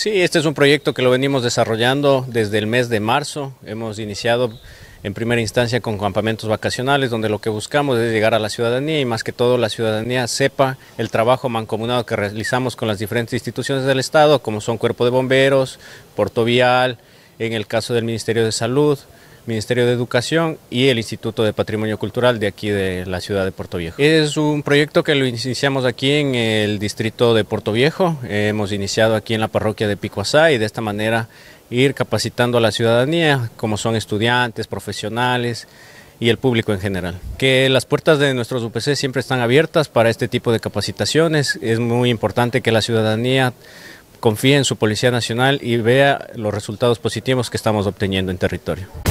Sí, este es un proyecto que lo venimos desarrollando desde el mes de marzo. Hemos iniciado en primera instancia con campamentos vacacionales, donde lo que buscamos es llegar a la ciudadanía y más que todo la ciudadanía sepa el trabajo mancomunado que realizamos con las diferentes instituciones del Estado, como son Cuerpo de Bomberos, puerto Vial, en el caso del Ministerio de Salud, Ministerio de Educación y el Instituto de Patrimonio Cultural de aquí de la ciudad de Puerto Viejo. Es un proyecto que lo iniciamos aquí en el distrito de Puerto Viejo, hemos iniciado aquí en la parroquia de Picoasá y de esta manera ir capacitando a la ciudadanía, como son estudiantes, profesionales y el público en general. Que las puertas de nuestros UPC siempre están abiertas para este tipo de capacitaciones, es muy importante que la ciudadanía confíe en su Policía Nacional y vea los resultados positivos que estamos obteniendo en territorio.